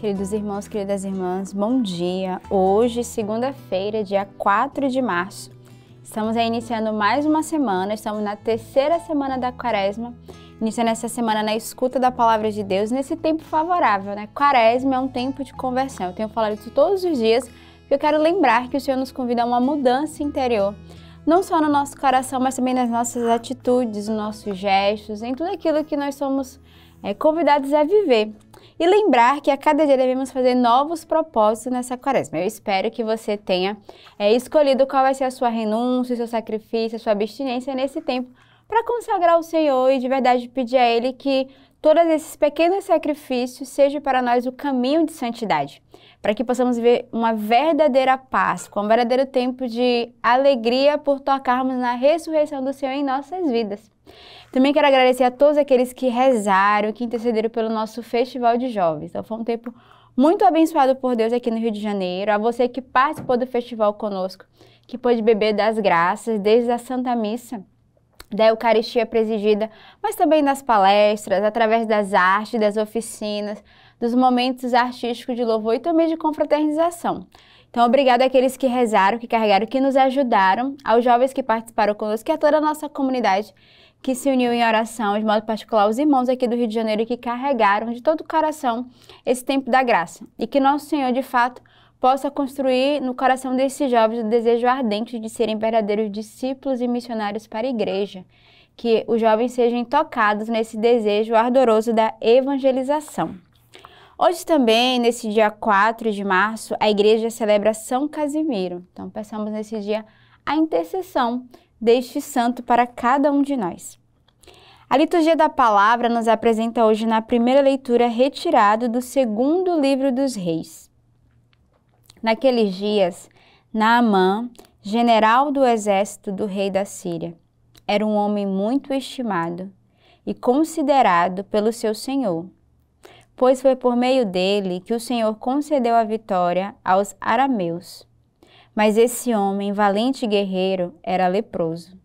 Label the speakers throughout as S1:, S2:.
S1: Queridos irmãos, queridas irmãs, bom dia. Hoje, segunda-feira, dia 4 de março, estamos aí iniciando mais uma semana, estamos na terceira semana da quaresma, iniciando essa semana na escuta da palavra de Deus, nesse tempo favorável, né? Quaresma é um tempo de conversão, eu tenho falado isso todos os dias, porque eu quero lembrar que o Senhor nos convida a uma mudança interior, não só no nosso coração, mas também nas nossas atitudes, nos nossos gestos, em tudo aquilo que nós somos é, convidados a viver. E lembrar que a cada dia devemos fazer novos propósitos nessa quaresma. Eu espero que você tenha é, escolhido qual vai ser a sua renúncia, seu sacrifício, a sua abstinência nesse tempo para consagrar o Senhor e de verdade pedir a Ele que todos esses pequenos sacrifícios sejam para nós o caminho de santidade, para que possamos ver uma verdadeira Páscoa, um verdadeiro tempo de alegria por tocarmos na ressurreição do Senhor em nossas vidas. Também quero agradecer a todos aqueles que rezaram, que intercederam pelo nosso Festival de Jovens. Então foi um tempo muito abençoado por Deus aqui no Rio de Janeiro, a você que participou do festival conosco, que pôde beber das graças desde a Santa Missa da Eucaristia presidida, mas também nas palestras, através das artes, das oficinas, dos momentos artísticos de louvor e também de confraternização. Então, obrigado àqueles que rezaram, que carregaram, que nos ajudaram, aos jovens que participaram conosco e a toda a nossa comunidade que se uniu em oração, de modo particular os irmãos aqui do Rio de Janeiro que carregaram de todo o coração esse tempo da graça. E que nosso Senhor, de fato, possa construir no coração desses jovens o desejo ardente de serem verdadeiros discípulos e missionários para a igreja, que os jovens sejam tocados nesse desejo ardoroso da evangelização. Hoje também, nesse dia 4 de março, a igreja celebra São Casimiro. Então, peçamos nesse dia a intercessão deste santo para cada um de nós. A liturgia da palavra nos apresenta hoje na primeira leitura retirado do segundo livro dos reis. Naqueles dias, Naamã, general do exército do rei da Síria, era um homem muito estimado e considerado pelo seu senhor, pois foi por meio dele que o Senhor concedeu a vitória aos arameus. Mas esse homem, valente guerreiro, era leproso.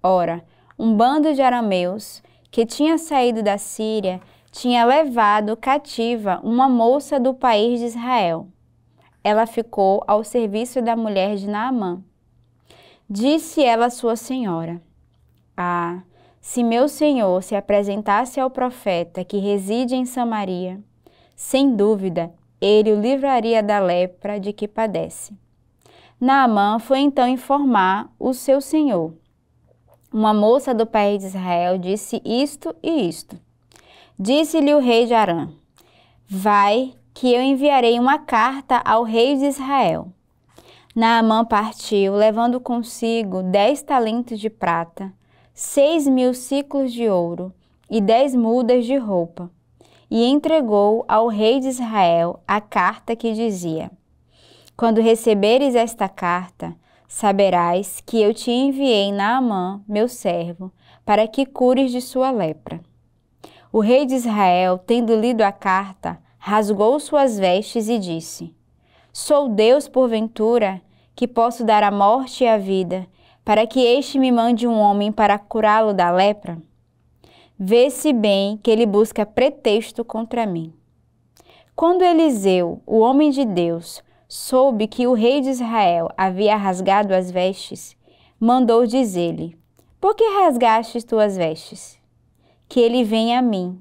S1: Ora, um bando de arameus que tinha saído da Síria tinha levado cativa uma moça do país de Israel ela ficou ao serviço da mulher de Naamã. Disse ela à sua senhora: Ah, se meu senhor se apresentasse ao profeta que reside em Samaria, sem dúvida ele o livraria da lepra de que padece. Naamã foi então informar o seu senhor. Uma moça do país de Israel disse isto e isto. Disse-lhe o rei de Arã: Vai que eu enviarei uma carta ao rei de Israel. Naamã partiu, levando consigo dez talentos de prata, seis mil ciclos de ouro e dez mudas de roupa, e entregou ao rei de Israel a carta que dizia: Quando receberes esta carta, saberás que eu te enviei Naamã, meu servo, para que cures de sua lepra. O rei de Israel, tendo lido a carta, rasgou suas vestes e disse: Sou Deus, porventura, que posso dar a morte e a vida, para que este me mande um homem para curá-lo da lepra? Vê-se bem que ele busca pretexto contra mim. Quando Eliseu, o homem de Deus, soube que o rei de Israel havia rasgado as vestes, mandou dizer-lhe: Por que rasgaste tuas vestes? Que ele venha a mim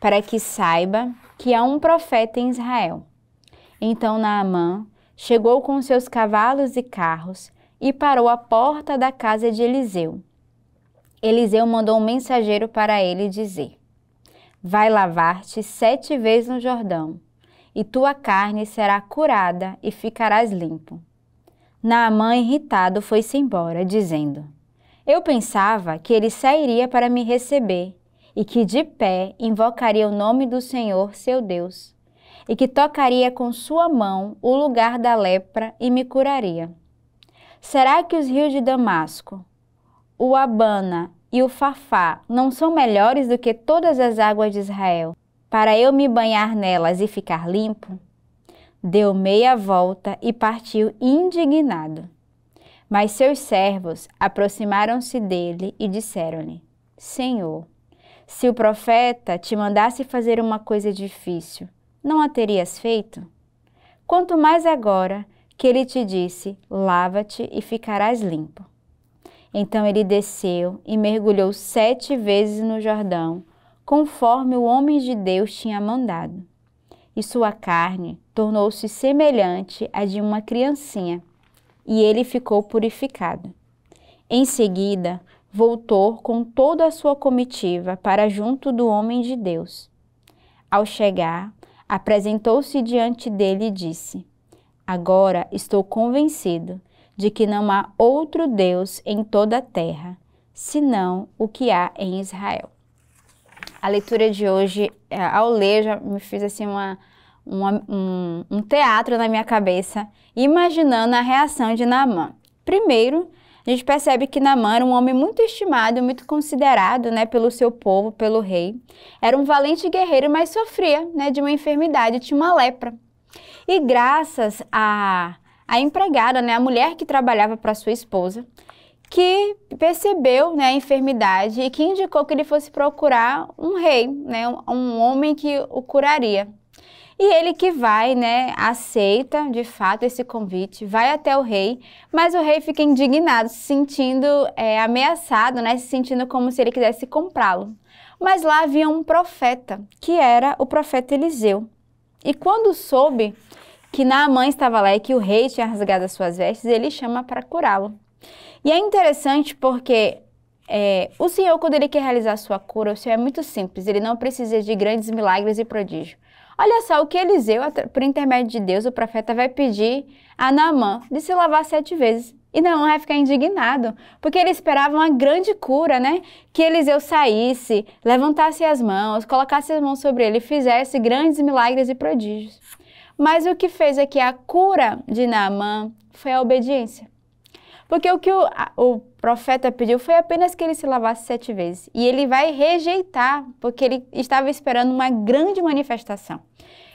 S1: para que saiba que há um profeta em Israel. Então Naamã chegou com seus cavalos e carros e parou à porta da casa de Eliseu. Eliseu mandou um mensageiro para ele dizer: Vai lavar-te sete vezes no Jordão, e tua carne será curada e ficarás limpo. Naamã, irritado, foi-se embora, dizendo: Eu pensava que ele sairia para me receber e que de pé invocaria o nome do Senhor seu Deus, e que tocaria com sua mão o lugar da lepra e me curaria. Será que os rios de Damasco, o Abana e o Fafá não são melhores do que todas as águas de Israel, para eu me banhar nelas e ficar limpo? Deu meia volta e partiu indignado. Mas seus servos aproximaram-se dele e disseram-lhe: Senhor, se o profeta te mandasse fazer uma coisa difícil, não a terias feito? Quanto mais agora que ele te disse: lava-te e ficarás limpo. Então ele desceu e mergulhou sete vezes no Jordão, conforme o homem de Deus tinha mandado. E sua carne tornou-se semelhante à de uma criancinha, e ele ficou purificado. Em seguida, voltou com toda a sua comitiva para junto do homem de Deus. Ao chegar, apresentou-se diante dele e disse: Agora estou convencido de que não há outro Deus em toda a terra, senão o que há em Israel. A leitura de hoje, eh, ao ler, já me fez assim uma, uma, um, um teatro na minha cabeça, imaginando a reação de Naamã. Primeiro, a gente percebe que Namã era um homem muito estimado, muito considerado né, pelo seu povo, pelo rei. Era um valente guerreiro, mas sofria né, de uma enfermidade, tinha uma lepra. E graças a, a empregada, né, a mulher que trabalhava para sua esposa, que percebeu né, a enfermidade e que indicou que ele fosse procurar um rei, né, um homem que o curaria. E ele que vai, né, aceita de fato esse convite, vai até o rei, mas o rei fica indignado, se sentindo é, ameaçado, né, se sentindo como se ele quisesse comprá-lo. Mas lá havia um profeta, que era o profeta Eliseu. E quando soube que Naamã estava lá e que o rei tinha rasgado as suas vestes, ele chama para curá-lo. E é interessante porque é, o Senhor, quando ele quer realizar sua cura, o Senhor é muito simples, ele não precisa de grandes milagres e prodígios. Olha só o que Eliseu, por intermédio de Deus, o profeta vai pedir a Naamã de se lavar sete vezes. E Naamã vai ficar indignado, porque ele esperava uma grande cura, né? Que Eliseu saísse, levantasse as mãos, colocasse as mãos sobre ele e fizesse grandes milagres e prodígios. Mas o que fez aqui é a cura de Naamã foi a obediência. Porque o que o, a, o profeta pediu foi apenas que ele se lavasse sete vezes. E ele vai rejeitar, porque ele estava esperando uma grande manifestação.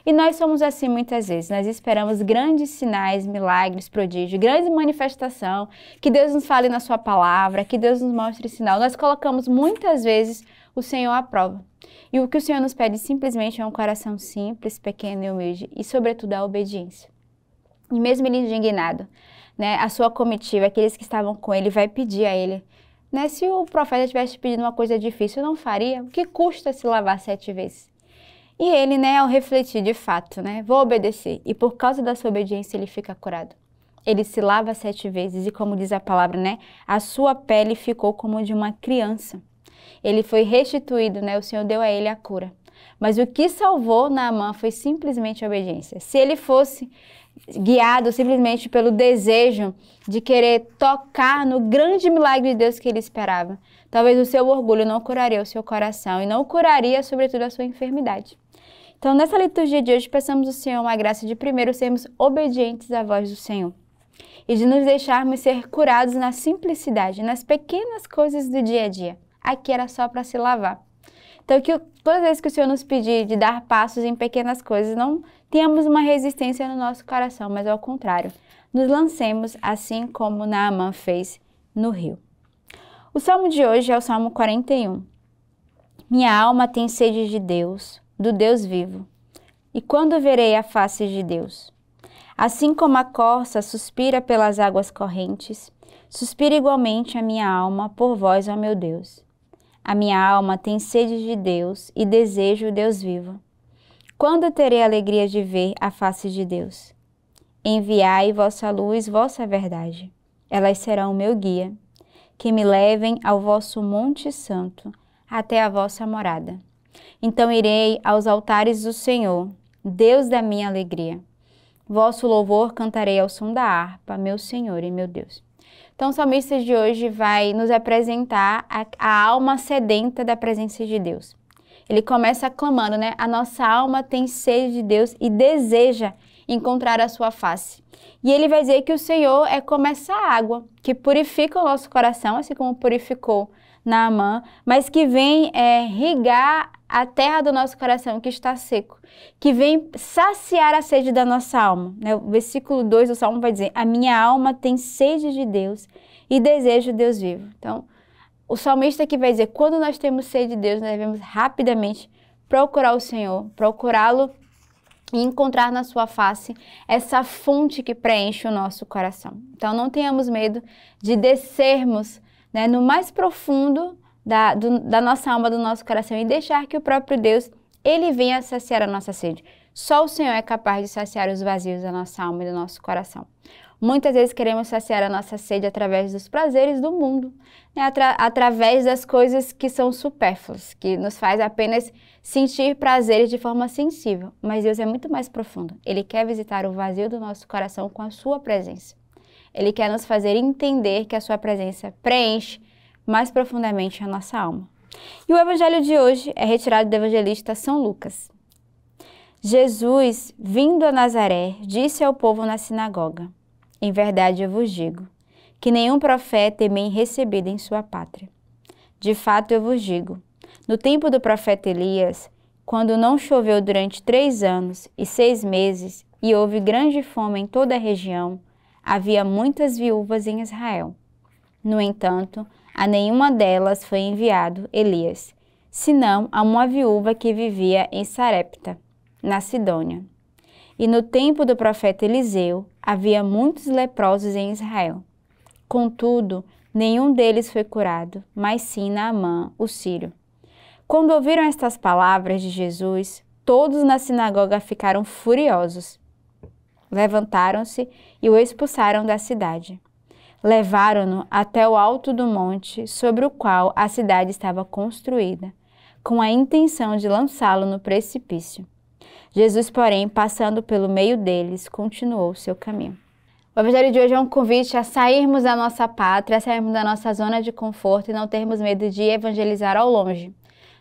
S1: E nós somos assim muitas vezes. Nós esperamos grandes sinais, milagres, prodígios, grande manifestação, que Deus nos fale na sua palavra, que Deus nos mostre sinal. Nós colocamos muitas vezes o Senhor à prova. E o que o Senhor nos pede simplesmente é um coração simples, pequeno e humilde, e sobretudo a obediência. E mesmo ele indignado, né, a sua comitiva, aqueles que estavam com ele, vai pedir a ele. Né, se o profeta tivesse pedido uma coisa difícil, não faria. O que custa se lavar sete vezes? E ele, né, ao refletir de fato, né, vou obedecer. E por causa da sua obediência, ele fica curado. Ele se lava sete vezes e, como diz a palavra, né, a sua pele ficou como de uma criança. Ele foi restituído, né, o Senhor deu a ele a cura. Mas o que salvou Naamã foi simplesmente a obediência. Se ele fosse guiado simplesmente pelo desejo de querer tocar no grande milagre de Deus que ele esperava. Talvez o seu orgulho não curaria o seu coração e não curaria, sobretudo, a sua enfermidade. Então, nessa liturgia de hoje, peçamos ao Senhor uma graça de primeiro sermos obedientes à voz do Senhor e de nos deixarmos ser curados na simplicidade, nas pequenas coisas do dia a dia. Aqui era só para se lavar. Então, que todas as vezes que o Senhor nos pedir de dar passos em pequenas coisas, não tenhamos uma resistência no nosso coração, mas ao contrário, nos lancemos assim como Naamã fez no rio. O salmo de hoje é o Salmo 41. Minha alma tem sede de Deus, do Deus vivo. E quando verei a face de Deus? Assim como a corça suspira pelas águas correntes, suspira igualmente a minha alma por vós, ó meu Deus. A minha alma tem sede de Deus e desejo o Deus vivo. Quando terei alegria de ver a face de Deus? Enviai vossa luz, vossa verdade. Elas serão o meu guia, que me levem ao vosso Monte Santo, até a vossa morada. Então irei aos altares do Senhor, Deus da minha alegria. Vosso louvor cantarei ao som da harpa, meu Senhor e meu Deus. Então, o salmista de hoje vai nos apresentar a, a alma sedenta da presença de Deus. Ele começa clamando, né? A nossa alma tem sede de Deus e deseja encontrar a sua face. E ele vai dizer que o Senhor é como essa água que purifica o nosso coração, assim como purificou Naamã, mas que vem é, irrigar a terra do nosso coração que está seco, que vem saciar a sede da nossa alma. Né? O versículo 2 do Salmo vai dizer: A minha alma tem sede de Deus e desejo Deus vivo. Então, o salmista aqui vai dizer: quando nós temos sede de Deus, nós devemos rapidamente procurar o Senhor, procurá-lo e encontrar na sua face essa fonte que preenche o nosso coração. Então, não tenhamos medo de descermos né, no mais profundo da, do, da nossa alma, do nosso coração e deixar que o próprio Deus, ele venha saciar a nossa sede. Só o Senhor é capaz de saciar os vazios da nossa alma e do nosso coração. Muitas vezes queremos saciar a nossa sede através dos prazeres do mundo, né? Atra através das coisas que são supérfluas, que nos faz apenas sentir prazeres de forma sensível. Mas Deus é muito mais profundo. Ele quer visitar o vazio do nosso coração com a sua presença. Ele quer nos fazer entender que a sua presença preenche, mais profundamente a nossa alma. E o evangelho de hoje é retirado do evangelista São Lucas. Jesus, vindo a Nazaré, disse ao povo na sinagoga: Em verdade eu vos digo, que nenhum profeta é bem recebido em sua pátria. De fato eu vos digo: no tempo do profeta Elias, quando não choveu durante três anos e seis meses, e houve grande fome em toda a região, havia muitas viúvas em Israel. No entanto, a nenhuma delas foi enviado Elias, senão a uma viúva que vivia em Sarepta, na Sidônia. E no tempo do profeta Eliseu havia muitos leprosos em Israel. Contudo, nenhum deles foi curado, mas sim Naamã, o sírio. Quando ouviram estas palavras de Jesus, todos na sinagoga ficaram furiosos. Levantaram-se e o expulsaram da cidade levaram-no até o alto do monte sobre o qual a cidade estava construída, com a intenção de lançá-lo no precipício. Jesus, porém, passando pelo meio deles, continuou seu caminho. O Evangelho de hoje é um convite a sairmos da nossa pátria, a sairmos da nossa zona de conforto e não termos medo de evangelizar ao longe.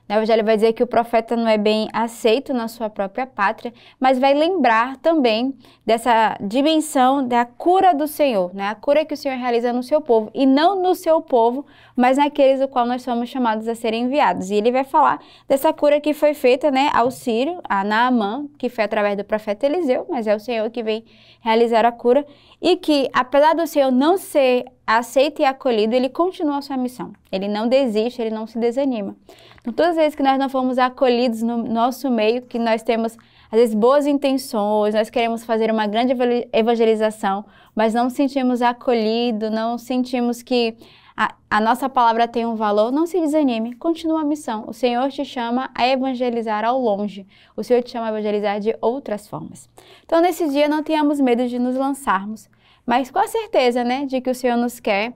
S1: O Evangelho vai dizer que o profeta não é bem aceito na sua própria pátria, mas vai lembrar também dessa dimensão da cura do Senhor, né? a cura que o Senhor realiza no seu povo, e não no seu povo, mas naqueles do qual nós somos chamados a serem enviados. E ele vai falar dessa cura que foi feita né, ao Sírio, a Naamã, que foi através do profeta Eliseu, mas é o Senhor que vem realizar a cura, e que, apesar do Senhor não ser aceito e acolhido, ele continua a sua missão. Ele não desiste, ele não se desanima. Então, todas as vezes que nós não fomos acolhidos no nosso meio, que nós temos, às vezes, boas intenções, nós queremos fazer uma grande evangelização, mas não sentimos acolhido, não sentimos que a, a, nossa palavra tem um valor, não se desanime, continua a missão. O Senhor te chama a evangelizar ao longe, o Senhor te chama a evangelizar de outras formas. Então, nesse dia, não tenhamos medo de nos lançarmos, mas com a certeza né, de que o Senhor nos quer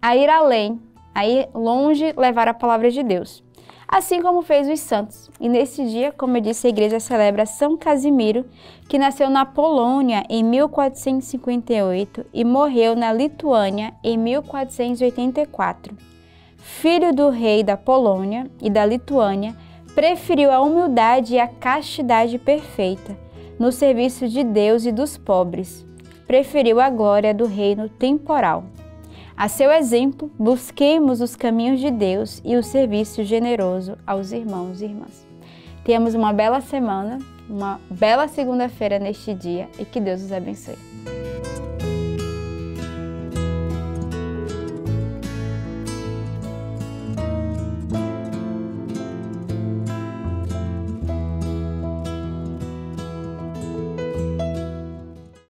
S1: a ir além a ir longe levar a palavra de Deus, assim como fez os santos. E nesse dia, como eu disse, a igreja celebra São Casimiro, que nasceu na Polônia em 1458 e morreu na Lituânia em 1484. Filho do rei da Polônia e da Lituânia, preferiu a humildade e a castidade perfeita no serviço de Deus e dos pobres. Preferiu a glória do reino temporal. A seu exemplo, busquemos os caminhos de Deus e o serviço generoso aos irmãos e irmãs. Tenhamos uma bela semana, uma bela segunda-feira neste dia e que Deus os abençoe.